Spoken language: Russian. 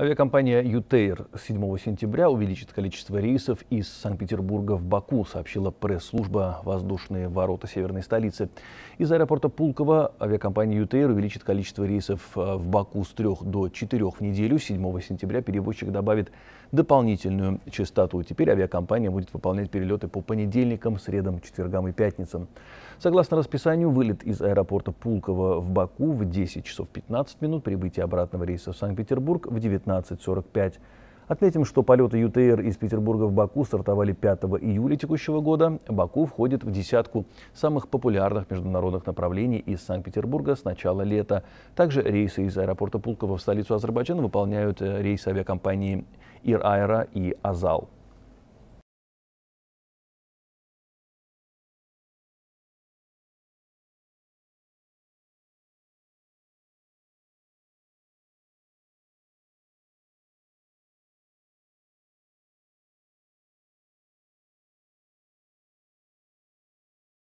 Авиакомпания «Ютейр» 7 сентября увеличит количество рейсов из Санкт-Петербурга в Баку, сообщила пресс-служба «Воздушные ворота северной столицы». Из аэропорта Пулково авиакомпания «Ютейр» увеличит количество рейсов э, в Баку с 3 до 4 в неделю. 7 сентября перевозчик добавит дополнительную частоту. Теперь авиакомпания будет выполнять перелеты по понедельникам, средам, четвергам и пятницам. Согласно расписанию, вылет из аэропорта Пулково в Баку в 10 часов 15 минут, прибытие обратного рейса в Санкт-Петербург в 19 15.45. Отметим, что полеты ЮТР из Петербурга в Баку стартовали 5 июля текущего года. Баку входит в десятку самых популярных международных направлений из Санкт-Петербурга с начала лета. Также рейсы из аэропорта Пулково в столицу Азербайджана выполняют э, рейсы авиакомпании «Ир и «Азал».